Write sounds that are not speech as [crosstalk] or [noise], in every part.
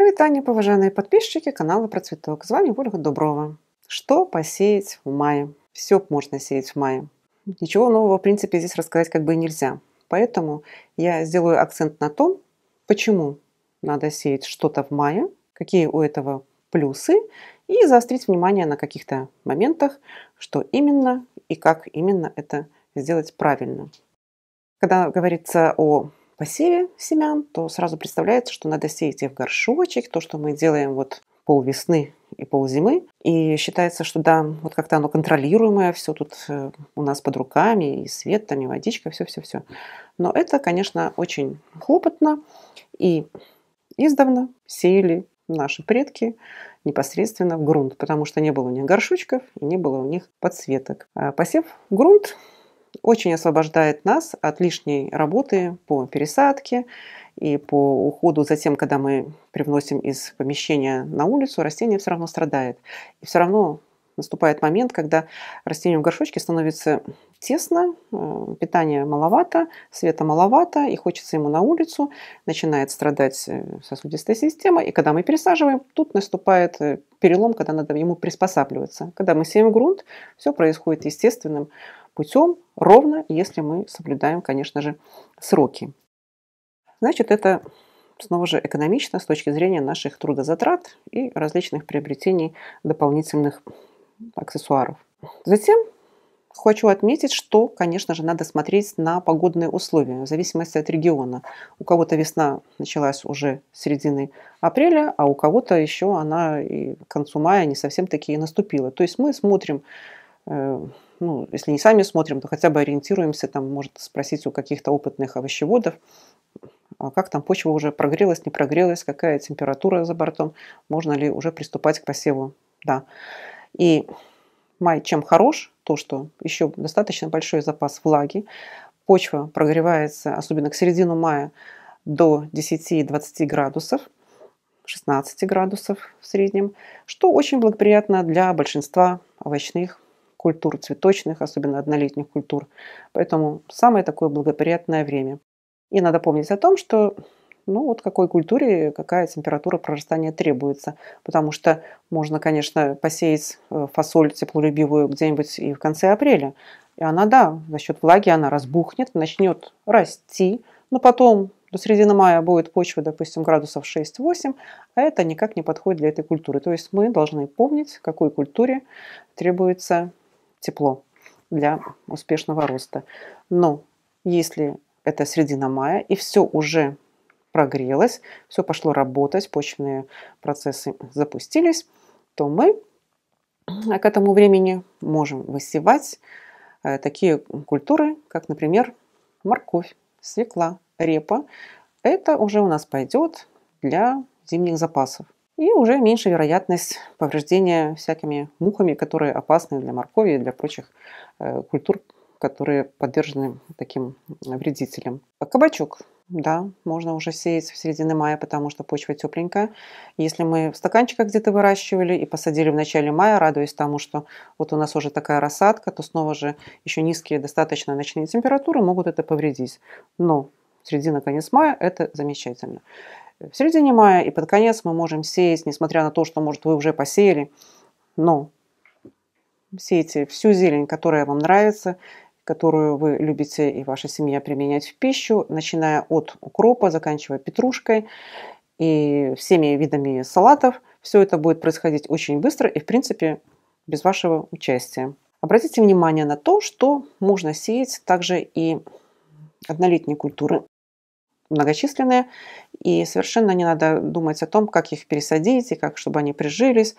Прывітанне поважаемые подписчики канала Про Цветок. С вами Ольга Дуброва. Что посеять в мае? Все можно сеять в мае. Ничего нового, в принципе, здесь рассказать как бы нельзя. Поэтому я сделаю акцент на том, почему надо сеять что-то в мае, какие у этого плюсы, и заострить внимание на каких-то моментах, что именно и как именно это сделать правильно. Когда говорится о посеве семян, то сразу представляется, что надо сеять их в горшочек, то, что мы делаем вот пол весны и пол зимы. И считается, что да, вот как-то оно контролируемое, все тут э, у нас под руками, и свет там, и водичка, все-все-все. Но это, конечно, очень хлопотно. И издавна сеяли наши предки непосредственно в грунт, потому что не было у них горшочков и не было у них подсветок. А посев в грунт очень освобождает нас от лишней работы по пересадке и по уходу за тем, когда мы привносим из помещения на улицу, растение все равно страдает. И все равно наступает момент, когда растению в горшочке становится тесно, э, питания маловато, света маловато, и хочется ему на улицу, начинает страдать э, сосудистая система, и когда мы пересаживаем, тут наступает э, перелом, когда надо ему приспосабливаться. Когда мы сеем грунт, все происходит естественным путем, ровно, если мы соблюдаем, конечно же, сроки. Значит, это снова же экономично с точки зрения наших трудозатрат и различных приобретений дополнительных аксессуаров. Затем Хочу отметить, что, конечно же, надо смотреть на погодные условия в зависимости от региона. У кого-то весна началась уже с середины апреля, а у кого-то еще она и к концу мая не совсем таки и наступила. То есть мы смотрим, э, ну, если не сами смотрим, то хотя бы ориентируемся, там, может, спросить у каких-то опытных овощеводов, а как там почва уже прогрелась, не прогрелась, какая температура за бортом, можно ли уже приступать к посеву. Да. И май чем хорош, то, что еще достаточно большой запас влаги, почва прогревается, особенно к середину мая, до 10-20 градусов, 16 градусов в среднем, что очень благоприятно для большинства овощных культур, цветочных, особенно однолетних культур. Поэтому самое такое благоприятное время. И надо помнить о том, что ну, вот какой культуре какая температура прорастания требуется. Потому что можно, конечно, посеять э, фасоль теплолюбивую где-нибудь и в конце апреля. И она, да, за счет влаги она разбухнет, начнет расти, но потом до середины мая будет почва, допустим, градусов 6-8, а это никак не подходит для этой культуры. То есть мы должны помнить, какой культуре требуется тепло для успешного роста. Но если это середина мая и все уже прогрелось, все пошло работать, почвенные процессы запустились, то мы э, к этому времени можем высевать э, такие культуры, как, например, морковь, свекла, репа. Это уже у нас пойдет для зимних запасов. И уже меньше вероятность повреждения всякими мухами, которые опасны для моркови и для прочих э, культур которые подвержены таким вредителям. Кабачок. Да, можно уже сеять в середине мая, потому что почва тепленькая. Если мы в стаканчиках где-то выращивали и посадили в начале мая, радуясь тому, что вот у нас уже такая рассадка, то снова же еще низкие достаточно ночные температуры могут это повредить. Но середина, конец мая – это замечательно. В середине мая и под конец мы можем сеять, несмотря на то, что, может, вы уже посеяли, но сеете всю зелень, которая вам нравится, которую вы любите и ваша семья применять в пищу, начиная от укропа, заканчивая петрушкой и всеми видами салатов. Все это будет происходить очень быстро и, в принципе, без вашего участия. Обратите внимание на то, что можно сеять также и однолетние культуры, многочисленные, и совершенно не надо думать о том, как их пересадить и как, чтобы они прижились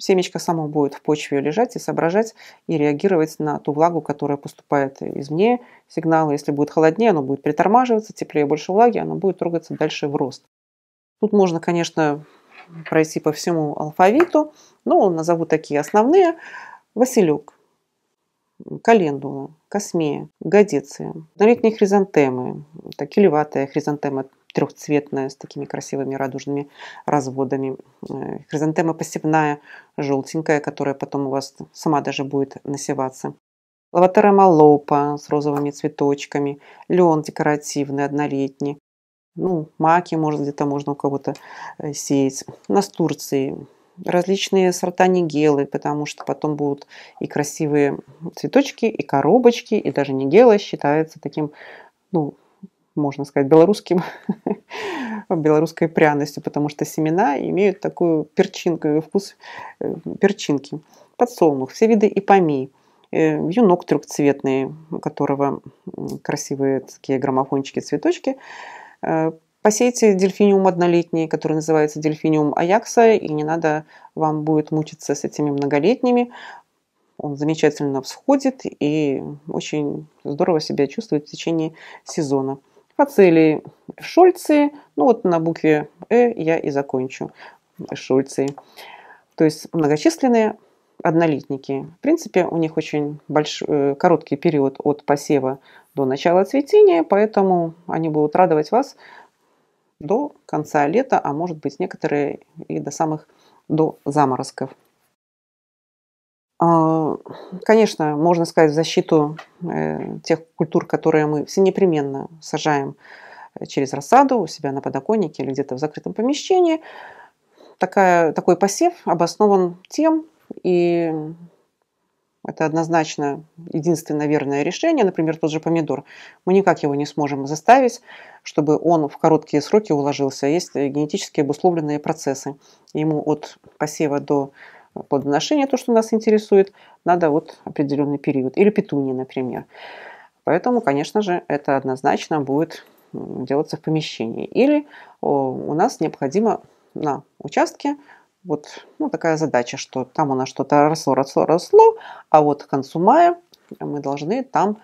семечко само будет в почве лежать и соображать, и реагировать на ту влагу, которая поступает извне, сигналы. Если будет холоднее, оно будет притормаживаться, теплее, больше влаги, оно будет трогаться дальше в рост. Тут можно, конечно, пройти по всему алфавиту, но назову такие основные. Василек, календула, космея, годиция, однолетние хризантемы, это килеватая хризантема трехцветная, с такими красивыми радужными разводами. Э, хризантема посевная, желтенькая, которая потом у вас сама даже будет насеваться. Лаватера малопа с розовыми цветочками, лен декоративный, однолетний. Ну, маки, может, где-то можно у кого-то э, сеять. Настурции, различные сорта нигелы, потому что потом будут и красивые цветочки, и коробочки, и даже нигела считается таким, ну, можно сказать, белорусским, [laughs] белорусской пряностью, потому что семена имеют такую перчинку, э, вкус э, перчинки. Подсолнух, все виды ипомей, э, юнок трехцветный, у которого красивые такие граммофончики, цветочки. Посейте дельфиниум однолетний, который называется дельфиниум аякса, и не надо вам будет мучиться с этими многолетними. Он замечательно всходит и очень здорово себя чувствует в течение сезона по цели Шольцы, ну вот на букве «э» я и закончу, Шольцы. То есть многочисленные однолетники. В принципе, у них очень большой э, короткий период от посева до начала цветения, поэтому они будут радовать вас до конца лета, а может быть некоторые и до самых до заморозков. А, конечно, можно сказать, в защиту э, тех культур, которые мы все непременно сажаем э, через рассаду у себя на подоконнике или где-то в закрытом помещении. Такая, такой посев обоснован тем, и это однозначно единственное верное решение. Например, тот же помидор. Мы никак его не сможем заставить, чтобы он в короткие сроки уложился. Есть э, генетически обусловленные процессы. Ему от посева до плодоношение, то, что нас интересует, надо вот определенный период. Или петуни, например. Поэтому, конечно же, это однозначно будет делаться в помещении. Или у нас необходимо на участке вот ну, такая задача, что там у нас что-то росло, росло, росло, а вот к концу мая мы должны там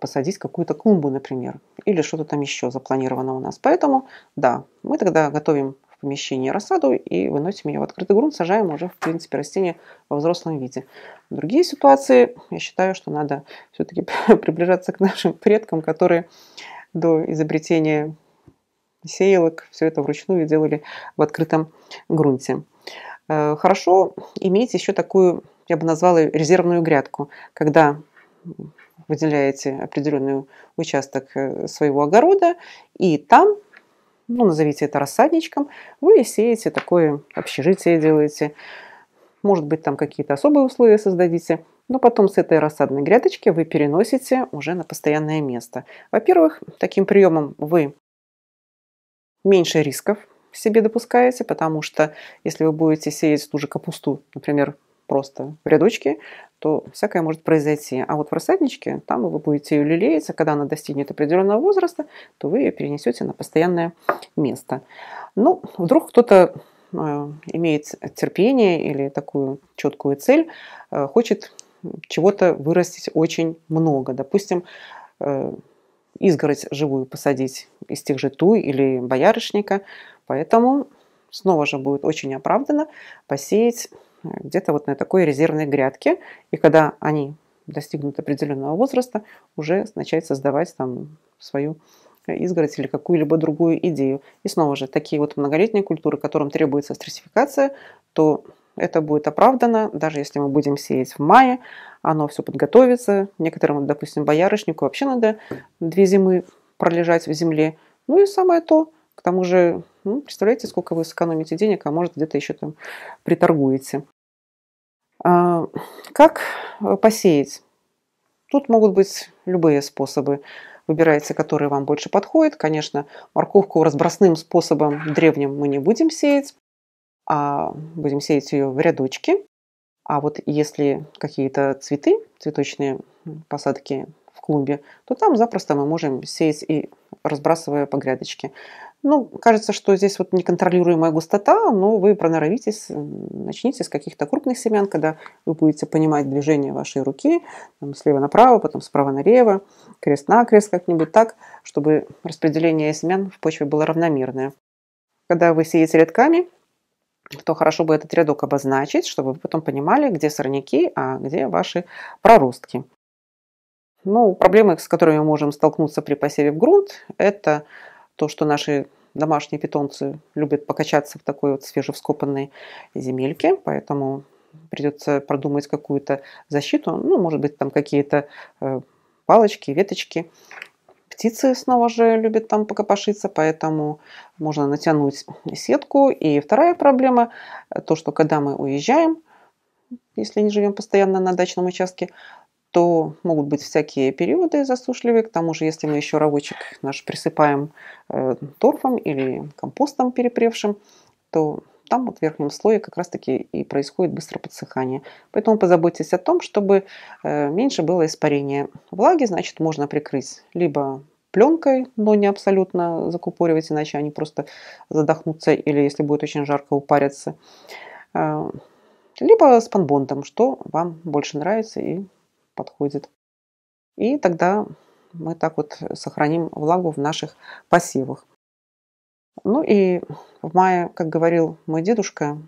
посадить какую-то клумбу, например, или что-то там еще запланировано у нас. Поэтому, да, мы тогда готовим помещении рассаду и выносим ее в открытый грунт, сажаем уже, в принципе, растение во взрослом виде. Другие ситуации, я считаю, что надо все-таки [laughs] приближаться к нашим предкам, которые до изобретения сеялок все это вручную делали в открытом грунте. Э, хорошо иметь еще такую, я бы назвала, резервную грядку, когда выделяете определенный участок э, своего огорода, и там ну, назовите это рассадничком, вы сеете такое общежитие делаете. Может быть, там какие-то особые условия создадите. Но потом с этой рассадной грядочки вы переносите уже на постоянное место. Во-первых, таким приемом вы меньше рисков себе допускаете, потому что если вы будете сеять ту же капусту, например, просто в рядочке, то всякое может произойти. А вот в рассадничке, там вы будете ее лелеять, а когда она достигнет определенного возраста, то вы ее перенесете на постоянное место. Ну, вдруг кто-то э, имеет терпение или такую четкую цель, э, хочет чего-то вырастить очень много. Допустим, э, изгородь живую посадить из тех же туй или боярышника. Поэтому снова же будет очень оправдано посеять где-то вот на такой резервной грядке. И когда они достигнут определенного возраста, уже начать создавать там свою изгородь или какую-либо другую идею. И снова же, такие вот многолетние культуры, которым требуется стрессификация, то это будет оправдано, даже если мы будем сеять в мае, оно все подготовится. Некоторым, допустим, боярышнику вообще надо две зимы пролежать в земле. Ну и самое то, к тому же, ну, представляете, сколько вы сэкономите денег, а может где-то еще там приторгуете. А, как э, посеять? Тут могут быть любые способы. Выбирайте, которые вам больше подходят. Конечно, морковку разбросным способом древним мы не будем сеять, а будем сеять ее в рядочки. А вот если какие-то цветы, цветочные посадки в клумбе, то там запросто мы можем сеять и разбрасывая по грядочке. Ну, кажется, что здесь вот неконтролируемая густота, но вы проноровитесь, начните с каких-то крупных семян, когда вы будете понимать движение вашей руки, там, слева направо, потом справа налево, крест на крест как-нибудь так, чтобы распределение семян в почве было равномерное. Когда вы сеете рядками, то хорошо бы этот рядок обозначить, чтобы вы потом понимали, где сорняки, а где ваши проростки. Ну, проблемы, с которыми мы можем столкнуться при посеве в грунт, это то, что наши домашние питомцы любят покачаться в такой вот свежевскопанной земельке, поэтому придется продумать какую-то защиту, ну, может быть, там какие-то э, палочки, веточки. Птицы снова же любят там покопошиться, поэтому можно натянуть сетку. И вторая проблема, то, что когда мы уезжаем, если не живем постоянно на дачном участке, то могут быть всякие периоды засушливые. К тому же, если мы еще ровочек наш присыпаем э, торфом или компостом перепревшим, то там вот в верхнем слое как раз таки и происходит быстро подсыхание. Поэтому позаботьтесь о том, чтобы э, меньше было испарения влаги, значит можно прикрыть либо пленкой, но не абсолютно закупоривать, иначе они просто задохнутся или если будет очень жарко упарятся. Э, либо спанбондом, что вам больше нравится и подходит. И тогда мы так вот сохраним влагу в наших посевах. Ну и в мае, как говорил мой дедушка,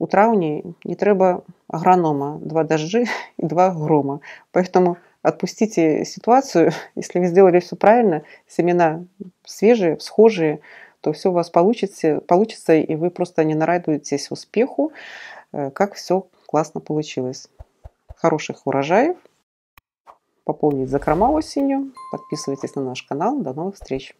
у трауні не треба агронома, два дожди [laughs] и два грома. Поэтому отпустите ситуацию, [laughs] если вы сделали все правильно, семена свежие, схожие, то все у вас получится, получится и вы просто не нарадуетесь успеху, э, как все классно получилось хороших урожаев, пополнить закрома осенью. Подписывайтесь на наш канал. До новых встреч!